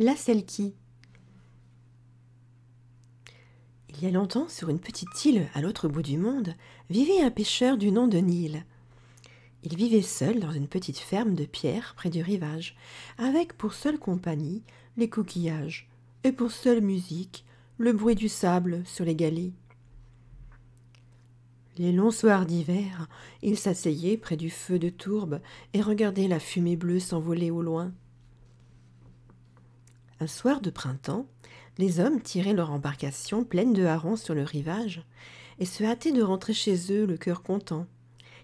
la qui. Il y a longtemps, sur une petite île à l'autre bout du monde, vivait un pêcheur du nom de Nil. Il vivait seul dans une petite ferme de pierre près du rivage, avec pour seule compagnie les coquillages, et pour seule musique le bruit du sable sur les galets. Les longs soirs d'hiver, il s'asseyait près du feu de tourbe et regardait la fumée bleue s'envoler au loin. Un soir de printemps, les hommes tiraient leur embarcation pleine de harengs sur le rivage et se hâtaient de rentrer chez eux le cœur content,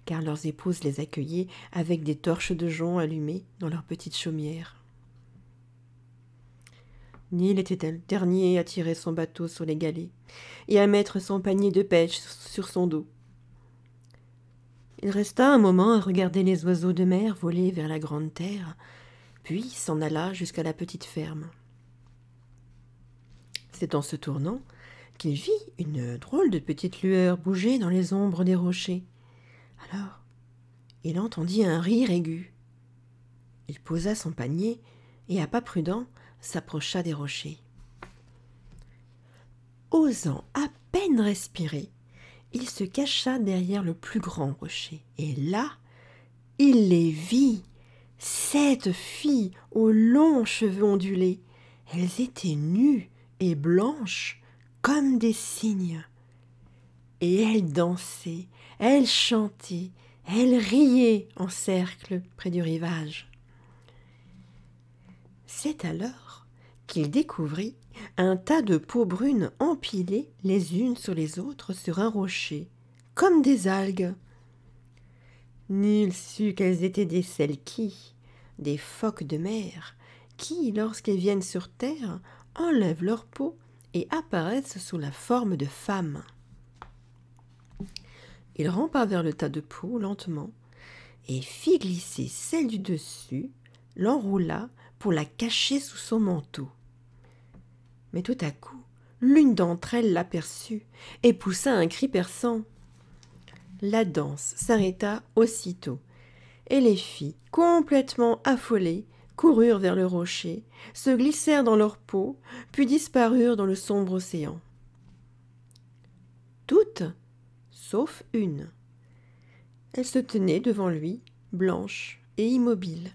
car leurs épouses les accueillaient avec des torches de jonc allumées dans leur petite chaumière. Nil était le dernier à tirer son bateau sur les galets et à mettre son panier de pêche sur son dos. Il resta un moment à regarder les oiseaux de mer voler vers la grande terre, puis s'en alla jusqu'à la petite ferme. C'est en se tournant qu'il vit une drôle de petite lueur bouger dans les ombres des rochers. Alors, il entendit un rire aigu. Il posa son panier et, à pas prudent, s'approcha des rochers. Osant à peine respirer, il se cacha derrière le plus grand rocher. Et là, il les vit. Sept filles aux longs cheveux ondulés. Elles étaient nues et blanches comme des cygnes. Et elle dansait, elle chantait, elle riait en cercle près du rivage. C'est alors qu'il découvrit un tas de peaux brunes empilées les unes sur les autres sur un rocher, comme des algues. Nul sut qu'elles étaient des selkies, des phoques de mer, qui, lorsqu'elles viennent sur terre, enlèvent leur peau et apparaissent sous la forme de femmes. Il rampa vers le tas de peau lentement et fit glisser celle du dessus, l'enroula pour la cacher sous son manteau. Mais tout à coup, l'une d'entre elles l'aperçut et poussa un cri perçant. La danse s'arrêta aussitôt et les filles, complètement affolées, coururent vers le rocher, se glissèrent dans leur peau, puis disparurent dans le sombre océan. Toutes, sauf une. Elle se tenait devant lui, blanche et immobile.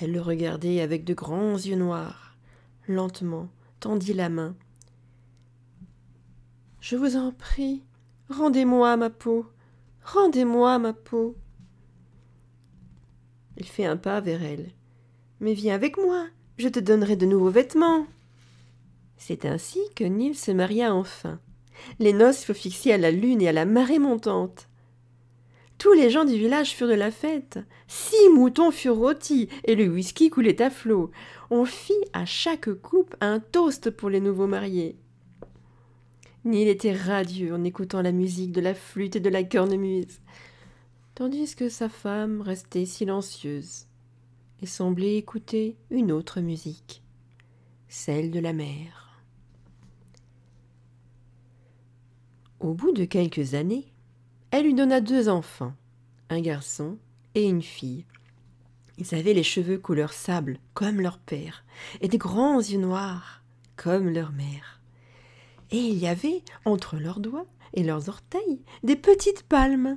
Elle le regardait avec de grands yeux noirs, lentement, tendit la main. Je vous en prie, rendez-moi ma peau, rendez-moi ma peau. Il fit un pas vers elle. Mais viens avec moi, je te donnerai de nouveaux vêtements. C'est ainsi que Nil se maria enfin. Les noces furent fixées à la lune et à la marée montante. Tous les gens du village furent de la fête. Six moutons furent rôtis et le whisky coulait à flot. On fit à chaque coupe un toast pour les nouveaux mariés. Nil était radieux en écoutant la musique de la flûte et de la cornemuse, tandis que sa femme restait silencieuse et semblait écouter une autre musique, celle de la mer. Au bout de quelques années, elle lui donna deux enfants, un garçon et une fille. Ils avaient les cheveux couleur sable, comme leur père, et des grands yeux noirs, comme leur mère. Et il y avait, entre leurs doigts et leurs orteils, des petites palmes.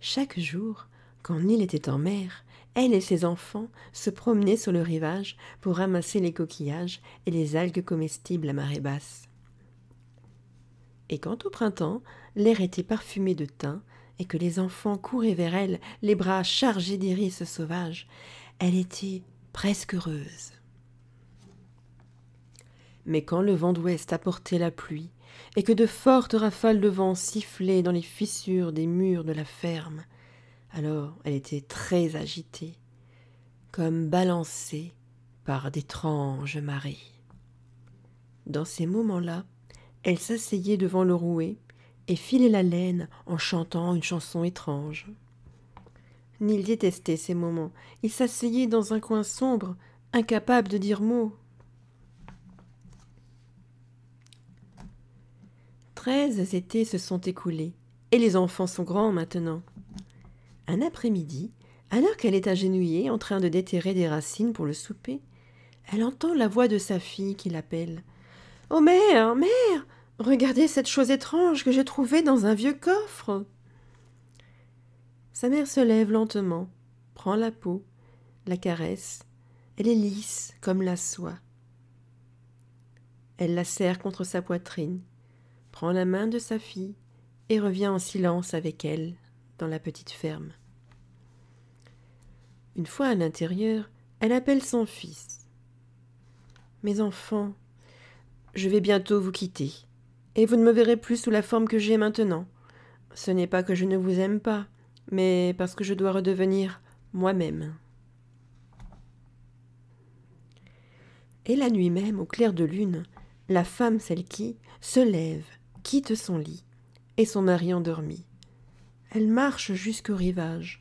Chaque jour, quand Nil était en mer, elle et ses enfants se promenaient sur le rivage pour ramasser les coquillages et les algues comestibles à marée basse. Et quand au printemps, l'air était parfumé de thym et que les enfants couraient vers elle, les bras chargés d'iris sauvages, elle était presque heureuse. Mais quand le vent d'ouest apportait la pluie et que de fortes rafales de vent sifflaient dans les fissures des murs de la ferme, alors elle était très agitée, comme balancée par d'étranges marées. Dans ces moments-là, elle s'asseyait devant le rouet et filait la laine en chantant une chanson étrange. Nil détestait ces moments. Il s'asseyait dans un coin sombre, incapable de dire mot. Treize étés se sont écoulés, et les enfants sont grands maintenant. Un après-midi, alors qu'elle est agenouillée en train de déterrer des racines pour le souper, elle entend la voix de sa fille qui l'appelle. Oh mère, mère, regardez cette chose étrange que j'ai trouvée dans un vieux coffre. Sa mère se lève lentement, prend la peau, la caresse. Elle est lisse comme la soie. Elle la serre contre sa poitrine, prend la main de sa fille et revient en silence avec elle dans la petite ferme. Une fois à l'intérieur, elle appelle son fils. Mes enfants, je vais bientôt vous quitter, et vous ne me verrez plus sous la forme que j'ai maintenant. Ce n'est pas que je ne vous aime pas, mais parce que je dois redevenir moi-même. Et la nuit même, au clair de lune, la femme, celle qui, se lève, quitte son lit, et son mari endormi. Elle marche jusqu'au rivage,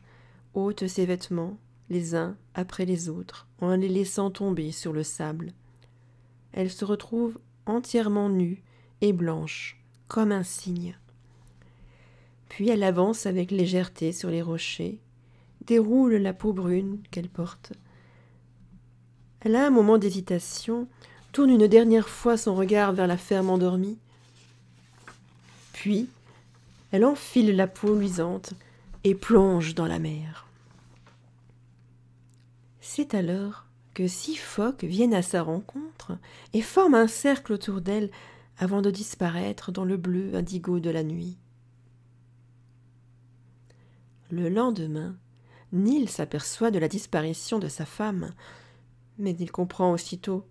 ôte ses vêtements, les uns après les autres, en les laissant tomber sur le sable. Elle se retrouve entièrement nue et blanche, comme un cygne. Puis elle avance avec légèreté sur les rochers, déroule la peau brune qu'elle porte. Elle a un moment d'hésitation, tourne une dernière fois son regard vers la ferme endormie, puis elle enfile la peau luisante et plonge dans la mer. C'est alors que six phoques viennent à sa rencontre et forment un cercle autour d'elle avant de disparaître dans le bleu indigo de la nuit. Le lendemain, Neil s'aperçoit de la disparition de sa femme, mais il comprend aussitôt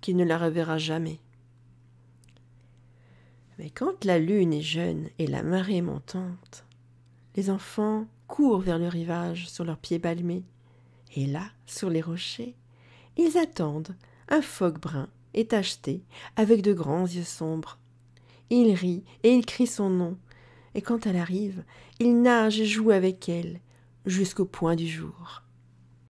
qu'il ne la reverra jamais. Mais quand la lune est jeune et la marée montante, les enfants courent vers le rivage sur leurs pieds balmés, et là, sur les rochers, ils attendent un phoque brun et tacheté, avec de grands yeux sombres. Il rit et il crie son nom, et quand elle arrive, il nage et joue avec elle jusqu'au point du jour.